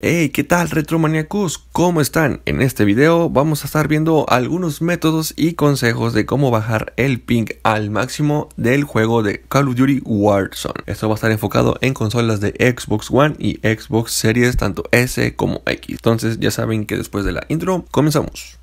Hey, ¿qué tal retromaniacos? ¿Cómo están? En este video vamos a estar viendo algunos métodos y consejos de cómo bajar el ping al máximo del juego de Call of Duty Warzone. Esto va a estar enfocado en consolas de Xbox One y Xbox Series tanto S como X. Entonces ya saben que después de la intro comenzamos.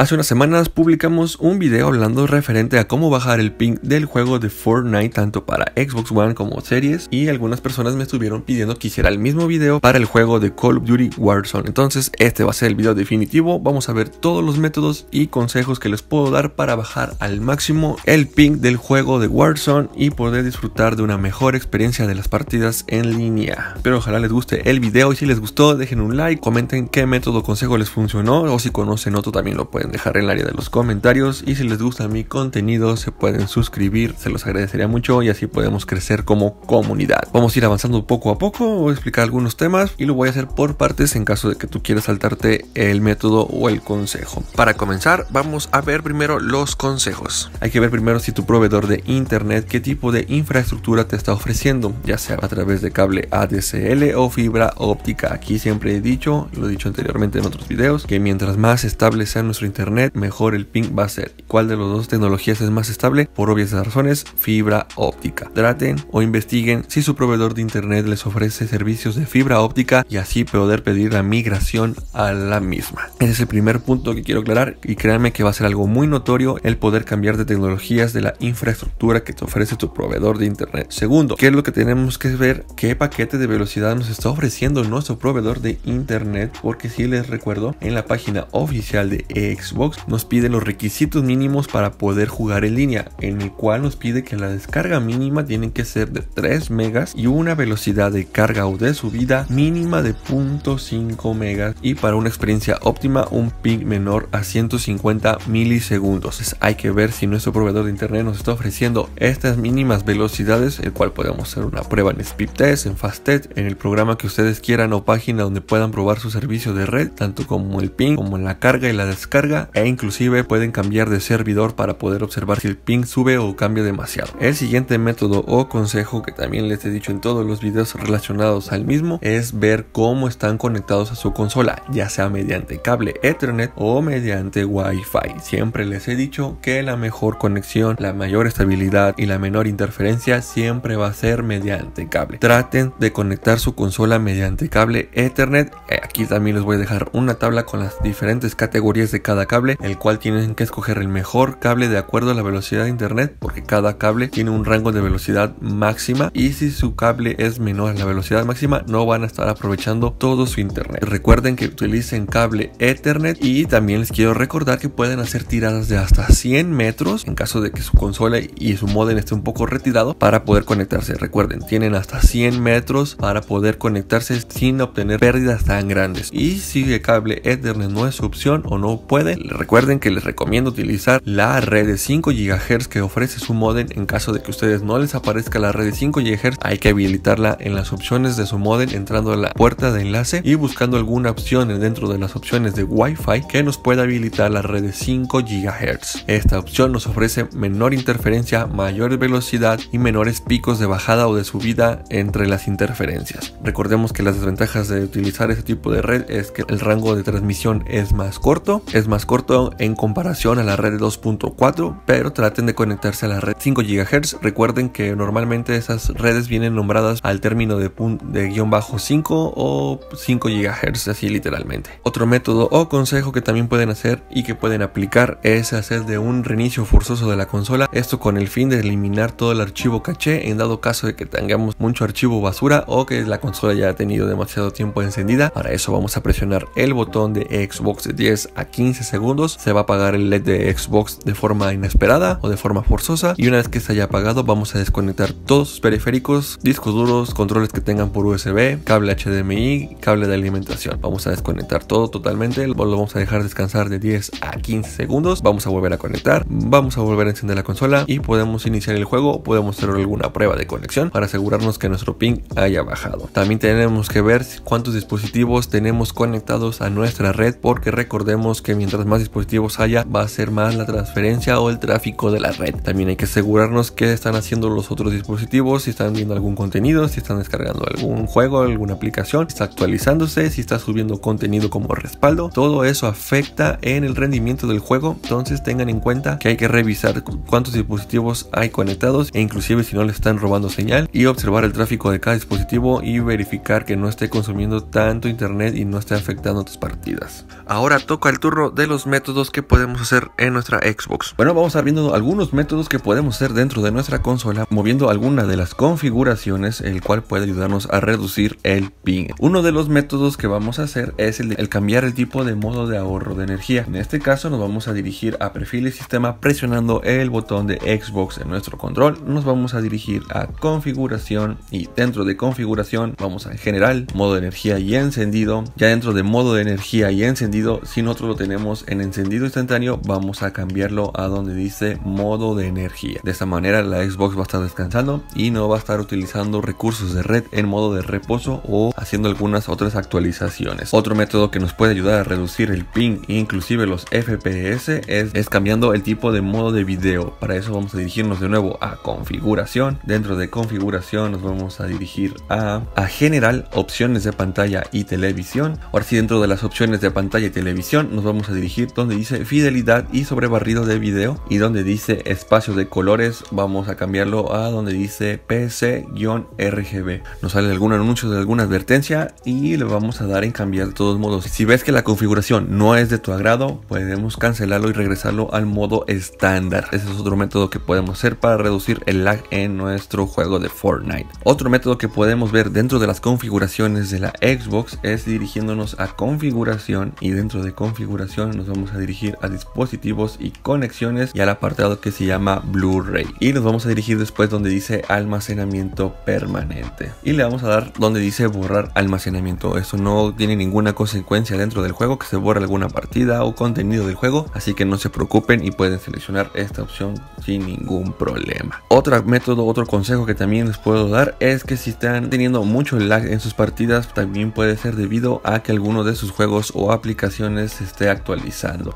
Hace unas semanas publicamos un video hablando referente a cómo bajar el ping del juego de Fortnite tanto para Xbox One como series y algunas personas me estuvieron pidiendo que hiciera el mismo video para el juego de Call of Duty Warzone. Entonces este va a ser el video definitivo, vamos a ver todos los métodos y consejos que les puedo dar para bajar al máximo el ping del juego de Warzone y poder disfrutar de una mejor experiencia de las partidas en línea. Pero ojalá les guste el video y si les gustó dejen un like, comenten qué método o consejo les funcionó o si conocen otro también lo pueden dejar en el área de los comentarios y si les gusta mi contenido se pueden suscribir, se los agradecería mucho y así podemos crecer como comunidad. Vamos a ir avanzando poco a poco, voy a explicar algunos temas y lo voy a hacer por partes en caso de que tú quieras saltarte el método o el consejo. Para comenzar vamos a ver primero los consejos. Hay que ver primero si tu proveedor de internet qué tipo de infraestructura te está ofreciendo, ya sea a través de cable ADSL o fibra óptica. Aquí siempre he dicho, lo he dicho anteriormente en otros videos, que mientras más estable sea nuestro internet, mejor el ping va a ser. ¿Cuál de las dos tecnologías es más estable? Por obvias razones, fibra óptica. Traten o investiguen si su proveedor de internet les ofrece servicios de fibra óptica y así poder pedir la migración a la misma. Ese es el primer punto que quiero aclarar y créanme que va a ser algo muy notorio el poder cambiar de tecnologías de la infraestructura que te ofrece tu proveedor de internet. Segundo, ¿qué es lo que tenemos que ver? ¿Qué paquete de velocidad nos está ofreciendo nuestro proveedor de internet? Porque si les recuerdo, en la página oficial de EX Xbox nos pide los requisitos mínimos para poder jugar en línea, en el cual nos pide que la descarga mínima tiene que ser de 3 megas y una velocidad de carga o de subida mínima de 0.5 megas y para una experiencia óptima un ping menor a 150 milisegundos. hay que ver si nuestro proveedor de internet nos está ofreciendo estas mínimas velocidades, el cual podemos hacer una prueba en Speed en Fasttest, en el programa que ustedes quieran o página donde puedan probar su servicio de red, tanto como el ping, como la carga y la descarga e inclusive pueden cambiar de servidor para poder observar si el ping sube o cambia demasiado. El siguiente método o consejo que también les he dicho en todos los videos relacionados al mismo es ver cómo están conectados a su consola, ya sea mediante cable Ethernet o mediante Wi-Fi. Siempre les he dicho que la mejor conexión, la mayor estabilidad y la menor interferencia siempre va a ser mediante cable. Traten de conectar su consola mediante cable Ethernet. Eh, aquí también les voy a dejar una tabla con las diferentes categorías de cada cable, el cual tienen que escoger el mejor cable de acuerdo a la velocidad de internet, porque cada cable tiene un rango de velocidad máxima y si su cable es menor a la velocidad máxima, no van a estar aprovechando todo su internet. Recuerden que utilicen cable Ethernet y también les quiero recordar que pueden hacer tiradas de hasta 100 metros en caso de que su consola y su modem esté un poco retirado para poder conectarse. Recuerden, tienen hasta 100 metros para poder conectarse sin obtener pérdidas tan grandes. Y si el cable Ethernet no es su opción o no puede Recuerden, que les recomiendo utilizar la red de 5 GHz que ofrece su modem en caso de que ustedes no les aparezca la red de 5 GHz, hay que habilitarla en las opciones de su modem entrando a la puerta de enlace y buscando alguna opción dentro de las opciones de Wi-Fi que nos pueda habilitar la red de 5 GHz. Esta opción nos ofrece menor interferencia, mayor velocidad y menores picos de bajada o de subida entre las interferencias. Recordemos que las desventajas de utilizar este tipo de red es que el rango de transmisión es más corto, es más corto en comparación a la red 2.4, pero traten de conectarse a la red 5 GHz. Recuerden que normalmente esas redes vienen nombradas al término de, de guión bajo 5 o 5 GHz, así literalmente. Otro método o consejo que también pueden hacer y que pueden aplicar es hacer de un reinicio forzoso de la consola, esto con el fin de eliminar todo el archivo caché en dado caso de que tengamos mucho archivo basura o que la consola ya ha tenido demasiado tiempo encendida. Para eso vamos a presionar el botón de Xbox 10 a 15 segundos se va a apagar el LED de Xbox de forma inesperada o de forma forzosa y una vez que se haya apagado vamos a desconectar todos los periféricos, discos duros, controles que tengan por USB, cable HDMI, cable de alimentación. Vamos a desconectar todo totalmente, lo vamos a dejar descansar de 10 a 15 segundos, vamos a volver a conectar, vamos a volver a encender la consola y podemos iniciar el juego, podemos hacer alguna prueba de conexión para asegurarnos que nuestro ping haya bajado. También tenemos que ver cuántos dispositivos tenemos conectados a nuestra red porque recordemos que mientras más dispositivos haya, va a ser más la transferencia o el tráfico de la red. También hay que asegurarnos qué están haciendo los otros dispositivos, si están viendo algún contenido, si están descargando algún juego, alguna aplicación, si está actualizándose, si está subiendo contenido como respaldo. Todo eso afecta en el rendimiento del juego, entonces tengan en cuenta que hay que revisar cuántos dispositivos hay conectados e inclusive si no le están robando señal y observar el tráfico de cada dispositivo y verificar que no esté consumiendo tanto internet y no esté afectando tus partidas. Ahora toca el turno del los métodos que podemos hacer en nuestra Xbox. Bueno, vamos a ir viendo algunos métodos que podemos hacer dentro de nuestra consola moviendo alguna de las configuraciones, el cual puede ayudarnos a reducir el ping. Uno de los métodos que vamos a hacer es el, el cambiar el tipo de modo de ahorro de energía. En este caso nos vamos a dirigir a perfil y sistema presionando el botón de Xbox en nuestro control. Nos vamos a dirigir a configuración y dentro de configuración vamos a general, modo de energía y encendido. Ya dentro de modo de energía y encendido, si nosotros lo tenemos en encendido instantáneo vamos a cambiarlo a donde dice modo de energía. De esta manera la Xbox va a estar descansando y no va a estar utilizando recursos de red en modo de reposo o haciendo algunas otras actualizaciones. Otro método que nos puede ayudar a reducir el ping e inclusive los FPS es, cambiando el tipo de modo de video. Para eso vamos a dirigirnos de nuevo a configuración. Dentro de configuración nos vamos a dirigir a, a general, opciones de pantalla y televisión. Ahora si dentro de las opciones de pantalla y televisión nos vamos a dirigir donde dice fidelidad y sobre barrido de vídeo y donde dice espacio de colores vamos a cambiarlo a donde dice PC-RGB. Nos sale algún anuncio de alguna advertencia y le vamos a dar en cambiar de todos modos. Si ves que la configuración no es de tu agrado, podemos cancelarlo y regresarlo al modo estándar. Ese es otro método que podemos hacer para reducir el lag en nuestro juego de Fortnite. Otro método que podemos ver dentro de las configuraciones de la Xbox es dirigiéndonos a configuración y dentro de configuración nos vamos a dirigir a dispositivos y conexiones y al apartado que se llama Blu-ray. Y nos vamos a dirigir después donde dice almacenamiento permanente. Y le vamos a dar donde dice borrar almacenamiento. Eso no tiene ninguna consecuencia dentro del juego que se borre alguna partida o contenido del juego. Así que no se preocupen y pueden seleccionar esta opción sin ningún problema. Otro método, otro consejo que también les puedo dar es que si están teniendo mucho lag en sus partidas, también puede ser debido a que alguno de sus juegos o aplicaciones esté actualizado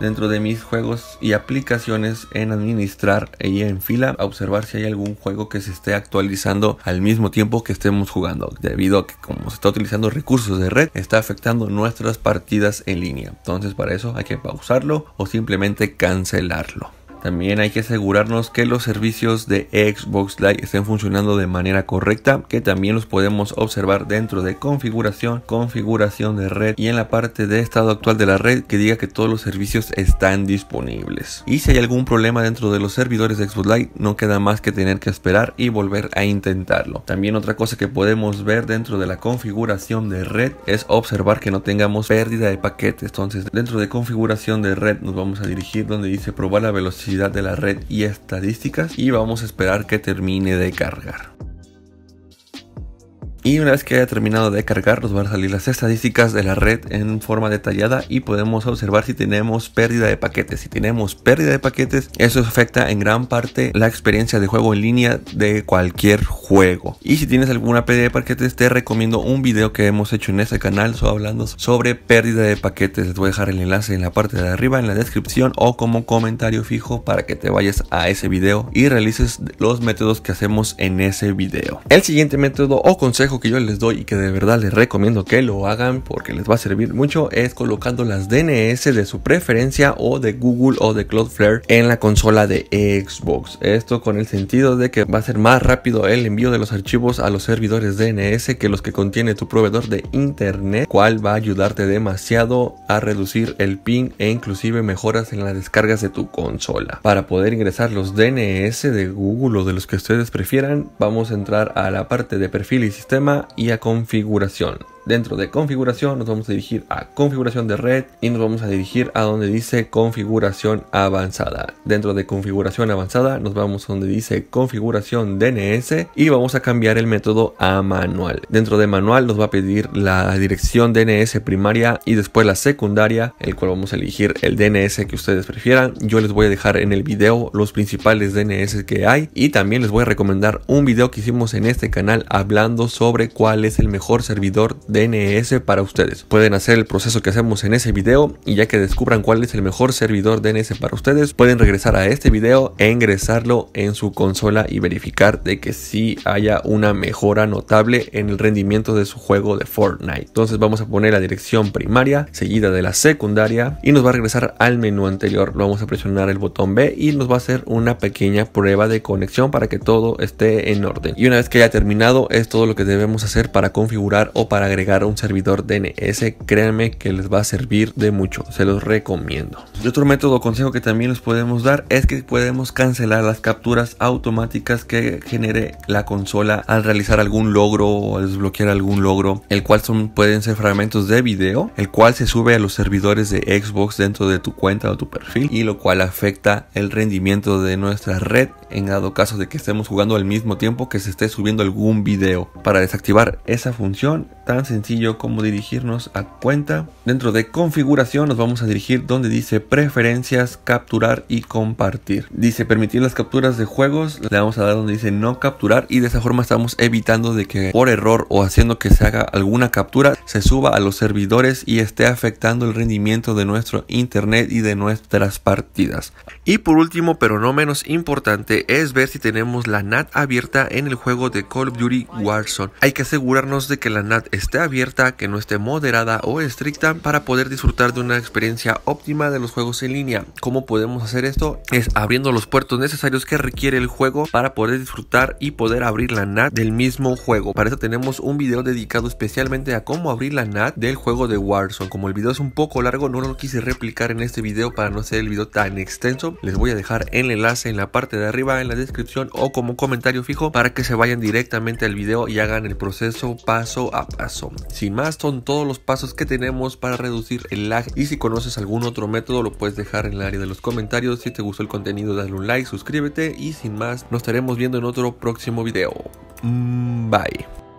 dentro de mis juegos y aplicaciones en administrar y en fila a observar si hay algún juego que se esté actualizando al mismo tiempo que estemos jugando debido a que como se está utilizando recursos de red está afectando nuestras partidas en línea entonces para eso hay que pausarlo o simplemente cancelarlo también hay que asegurarnos que los servicios de Xbox Live estén funcionando de manera correcta, que también los podemos observar dentro de configuración, configuración de red y en la parte de estado actual de la red que diga que todos los servicios están disponibles. Y si hay algún problema dentro de los servidores de Xbox Live, no queda más que tener que esperar y volver a intentarlo. También otra cosa que podemos ver dentro de la configuración de red es observar que no tengamos pérdida de paquetes. Entonces, dentro de configuración de red nos vamos a dirigir donde dice probar la velocidad de la red y estadísticas y vamos a esperar que termine de cargar. Y una vez que haya terminado de cargar, nos van a salir las estadísticas de la red en forma detallada y podemos observar si tenemos pérdida de paquetes. Si tenemos pérdida de paquetes, eso afecta en gran parte la experiencia de juego en línea de cualquier juego. Y si tienes alguna pérdida de paquetes, te recomiendo un video que hemos hecho en este canal hablando sobre pérdida de paquetes. Les voy a dejar el enlace en la parte de arriba, en la descripción o como comentario fijo para que te vayas a ese video y realices los métodos que hacemos en ese video. El siguiente método o consejo que yo les doy y que de verdad les recomiendo que lo hagan porque les va a servir mucho es colocando las DNS de su preferencia o de Google o de Cloudflare en la consola de Xbox. Esto con el sentido de que va a ser más rápido el envío de los archivos a los servidores DNS que los que contiene tu proveedor de internet, cual va a ayudarte demasiado a reducir el ping e inclusive mejoras en las descargas de tu consola. Para poder ingresar los DNS de Google o de los que ustedes prefieran, vamos a entrar a la parte de perfil y sistema y a configuración. Dentro de configuración nos vamos a dirigir a configuración de red y nos vamos a dirigir a donde dice configuración avanzada. Dentro de configuración avanzada nos vamos a donde dice configuración DNS y vamos a cambiar el método a manual. Dentro de manual nos va a pedir la dirección DNS primaria y después la secundaria, el cual vamos a elegir el DNS que ustedes prefieran. Yo les voy a dejar en el video los principales DNS que hay y también les voy a recomendar un video que hicimos en este canal hablando sobre cuál es el mejor servidor DNS para ustedes. Pueden hacer el proceso que hacemos en ese video y ya que descubran cuál es el mejor servidor DNS para ustedes, pueden regresar a este video e ingresarlo en su consola y verificar de que si haya una mejora notable en el rendimiento de su juego de Fortnite. Entonces vamos a poner la dirección primaria seguida de la secundaria y nos va a regresar al menú anterior. Lo vamos a presionar el botón B y nos va a hacer una pequeña prueba de conexión para que todo esté en orden. Y una vez que haya terminado es todo lo que debemos hacer para configurar o para agregar agregar un servidor DNS, créanme que les va a servir de mucho, se los recomiendo. Y otro método o consejo que también les podemos dar es que podemos cancelar las capturas automáticas que genere la consola al realizar algún logro o desbloquear algún logro, el cual son, pueden ser fragmentos de vídeo el cual se sube a los servidores de Xbox dentro de tu cuenta o tu perfil y lo cual afecta el rendimiento de nuestra red en dado caso de que estemos jugando al mismo tiempo que se esté subiendo algún video. Para desactivar esa función, tan sencillo como dirigirnos a cuenta. Dentro de configuración nos vamos a dirigir donde dice preferencias, capturar y compartir. Dice permitir las capturas de juegos, le vamos a dar donde dice no capturar y de esa forma estamos evitando de que por error o haciendo que se haga alguna captura se suba a los servidores y esté afectando el rendimiento de nuestro internet y de nuestras partidas. Y por último pero no menos importante es ver si tenemos la NAT abierta en el juego de Call of Duty Warzone. Hay que asegurarnos de que la NAT esté abierta, que no esté moderada o estricta para poder disfrutar de una experiencia óptima de los juegos en línea. ¿Cómo podemos hacer esto? Es abriendo los puertos necesarios que requiere el juego para poder disfrutar y poder abrir la NAT del mismo juego. Para eso tenemos un video dedicado especialmente a cómo abrir la NAT del juego de Warzone. Como el video es un poco largo, no lo quise replicar en este video para no ser el video tan extenso. Les voy a dejar el enlace en la parte de arriba en la descripción o como comentario fijo para que se vayan directamente al video y hagan el proceso paso a paso. Sin más, son todos los pasos que tenemos para reducir el lag y si conoces algún otro método lo puedes dejar en el área de los comentarios. Si te gustó el contenido dale un like, suscríbete y sin más nos estaremos viendo en otro próximo video. Mm, bye.